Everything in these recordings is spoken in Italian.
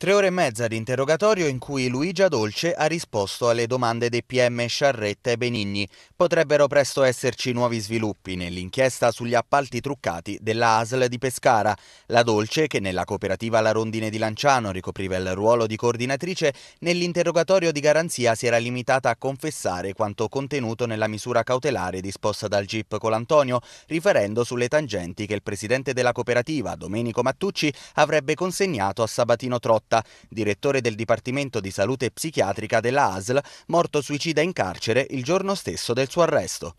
Tre ore e mezza di interrogatorio in cui Luigia Dolce ha risposto alle domande dei PM Sciarretta e Benigni. Potrebbero presto esserci nuovi sviluppi nell'inchiesta sugli appalti truccati della ASL di Pescara. La Dolce, che nella cooperativa La Rondine di Lanciano ricopriva il ruolo di coordinatrice, nell'interrogatorio di garanzia si era limitata a confessare quanto contenuto nella misura cautelare disposta dal GIP Colantonio, riferendo sulle tangenti che il presidente della cooperativa, Domenico Mattucci, avrebbe consegnato a Sabatino Trotti Motta, direttore del Dipartimento di Salute Psichiatrica della ASL, morto suicida in carcere il giorno stesso del suo arresto.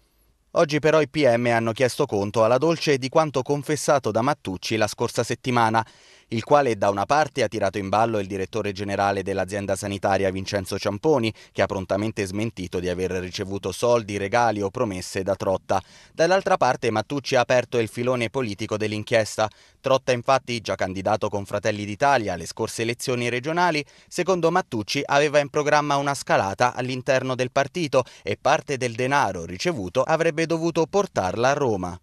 Oggi però i PM hanno chiesto conto alla Dolce di quanto confessato da Mattucci la scorsa settimana il quale da una parte ha tirato in ballo il direttore generale dell'azienda sanitaria Vincenzo Ciamponi, che ha prontamente smentito di aver ricevuto soldi, regali o promesse da Trotta. Dall'altra parte Mattucci ha aperto il filone politico dell'inchiesta. Trotta infatti, già candidato con Fratelli d'Italia alle scorse elezioni regionali, secondo Mattucci aveva in programma una scalata all'interno del partito e parte del denaro ricevuto avrebbe dovuto portarla a Roma.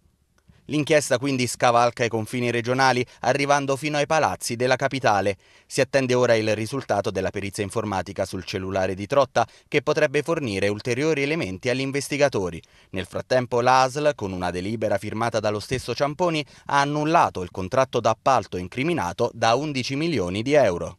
L'inchiesta quindi scavalca i confini regionali, arrivando fino ai palazzi della capitale. Si attende ora il risultato della perizia informatica sul cellulare di Trotta, che potrebbe fornire ulteriori elementi agli investigatori. Nel frattempo l'ASL, con una delibera firmata dallo stesso Ciamponi, ha annullato il contratto d'appalto incriminato da 11 milioni di euro.